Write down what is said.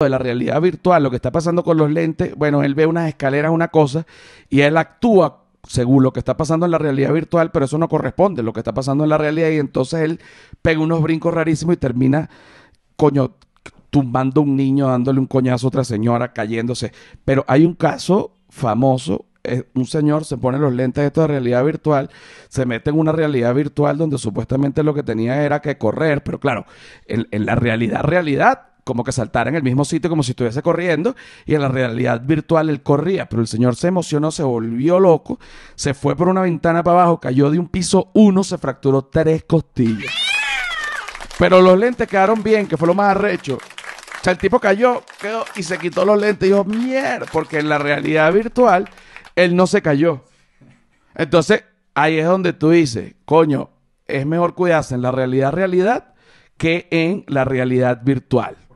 de la realidad virtual, lo que está pasando con los lentes, bueno, él ve unas escaleras, una cosa, y él actúa según lo que está pasando en la realidad virtual, pero eso no corresponde a lo que está pasando en la realidad, y entonces él pega unos brincos rarísimos y termina, coño, tumbando a un niño, dándole un coñazo a otra señora, cayéndose. Pero hay un caso famoso eh, un señor se pone los lentes de esta realidad virtual, se mete en una realidad virtual donde supuestamente lo que tenía era que correr, pero claro, en la realidad, realidad, como que saltara en el mismo sitio como si estuviese corriendo y en la realidad virtual él corría, pero el señor se emocionó, se volvió loco, se fue por una ventana para abajo, cayó de un piso uno, se fracturó tres costillas. Pero los lentes quedaron bien, que fue lo más arrecho. O sea, el tipo cayó, quedó y se quitó los lentes y dijo, mierda, porque en la realidad virtual él no se cayó. Entonces, ahí es donde tú dices, coño, es mejor cuidarse en la realidad realidad que en la realidad virtual.